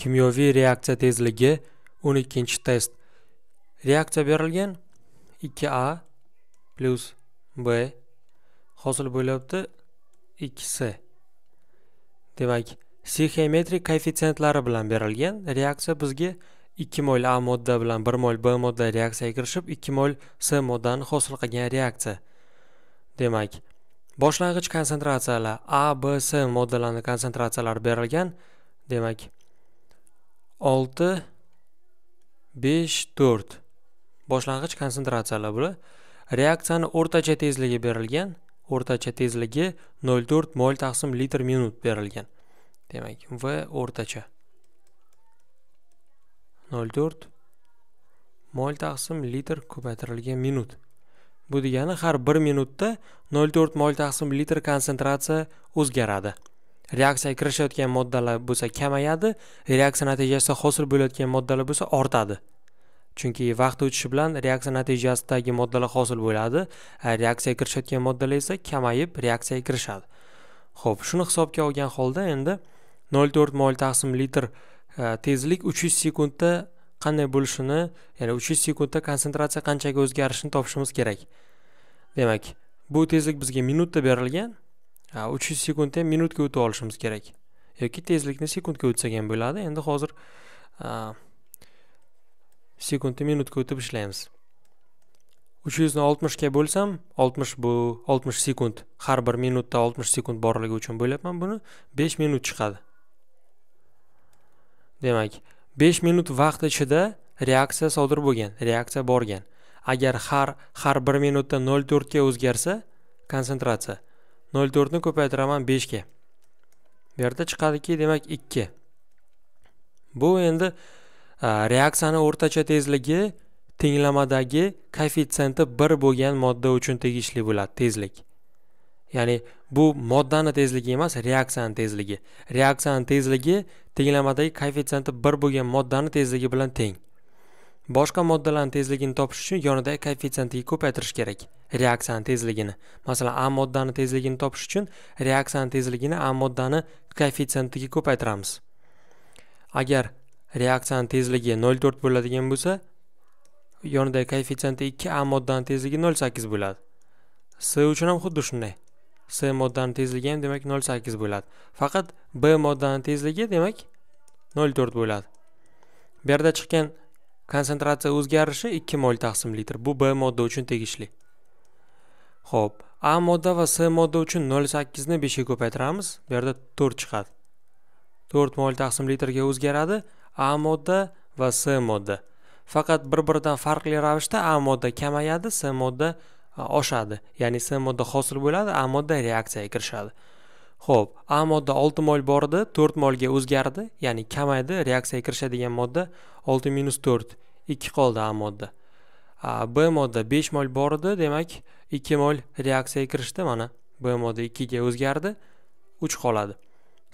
kimyoviy reaksiya tezligi 12 test reaksiya berilgan 2a plus b hosil bo'lyapti 2 c demak psixiometrik koeffitsientlari bilan berilgan reaksiya bizga 2 mol a modda bilan 1 mol b modda reaksiyaga kirishib 2 mol c moddani hosil qilgan reaksiya demak boshlang'ich konsentratsiyalar a b c moddalarining konsentratsiyalari berilgan demak olti besh to'rt boshlang'ich konsentratsiyalar bular reaksiyani o'rtacha tezligi berilgan o'rtacha tezligi 0,4 mol taqsim litr minut berilgan demak v o'rtacha 0,4 mol taqsim litr ko'paytirilgan minut bu degani har 1 minutda 0,4 mol taqsim litr konsentratsiya o'zgaradi reaksiyaga kirishayotgan moddalar bo'lsa kamayadi reaksiya natijasida hosil bo'layotgan moddalar bo'lsa ortadi chunki vaqt o'tishi bilan reaksiya natijasidagi moddalar hosil bo'ladi reaksiyaga kirishayotgan moddalar esa kamayib reaksiyaga kirishadi ho'p shuni hisobga olgan holda endi nol to'rt mol taqsim litr tezlik uch yuz sekundda qanday bo'lishini ya'ni uch yuz sekundda konsentratsiya qanchaga o'zgarishini topishimiz kerak demak bu tezlik bizga minutda berilgan uch yuz sekundni ham minutga o'tib olishimiz kerak yoki tezlikni sekundga o'tsak ham bo'ladi endi hozir sekundni minutga o'tib ishlaymiz uch yuzni oltmishga bo'lsam oltmish bu oltmish sekund har bir minutda oltmish sekund borligi uchun bo'lyapman buni besh minut chiqadi demak besh minut vaqt ichida reaksiya sodir bo'lgan reaksiya borgan agar har har bir minutda nol to'rtga o'zgarsa konsentratsiya 0,4 ni ko'paytiraman 5 ga. bu yerda chiqadiki demak 2. bu endi reaksiyani o'rtacha tezligi tenglamadagi koeffitsiyenti 1 bo'lgan modda uchun tegishli bo'ladi tezlik ya'ni bu moddani tezligi emas reaksiyani tezligi reaksiyani tezligi tenglamadagi koeffitsiyenti 1 bo'lgan moddani tezligi bilan teng boshqa moddalarning tezligini topish uchun yonida koeffitsientiga ko'paytirish kerak reaksiyani tezligini masalan a moddani tezligini topish uchun reaksiyani tezligini a moddani koeffitsiyentiga ko'paytiramiz agar reaksiyani tezligi 0,4 bo'ladigan bo'lsa yonidagi koeffitsiyenti 2 a moddani tezligi 0,8 bo'ladi c uchun ham xuddi shunday c moddani tezligi ham demak 0,8 bo'ladi faqat b moddani tezligi demak 0,4 bo'ladi bu yerda chiqqan konsentratsiya o'zgarishi 2 mol taqsim litr bu b modda uchun tegishli Xo'p, a modda va s modda uchun 0.8 ni 5 ga ko'paytiramiz bu yerda 4 chiqadi 4 mol taqsim litrga o'zgaradi a modda va s modda faqat bir biridan farqli ravishda a modda kamayadi s modda e, oshadi ya'ni s modda hosil bo'ladi a modda reaksiyaga kirishadi ho'p a modda olti mol edi to'rt molga o'zgardi ya'ni kamaydi reaksiyaga kirishadigan modda olti minus to'rt ikki qoldi a modda a, b modda 5 mol bor edi demak 2 mol reaksiyaga kirishdi mana b modda 2 ga o'zgardi 3 qoladi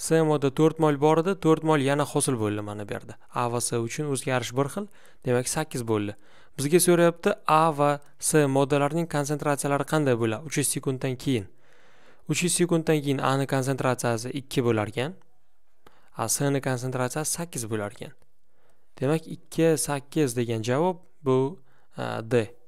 s modda 4 mol bor edi 4 mol yana hosil bo'ldi mana bu yerda a va s uchun o'zgarish bir xil demak 8 bo'ldi bizga so'rayapti a va s moddalarining konsentratsiyalari qanday bo'ladi 3 sekunddan keyin 300 sekunddan keyin a ning konsentratsiyasi 2 bo'lar ekan a C ning konsentratsiyasi 8 bo'lar ekan demak 2 8 degan javob bu d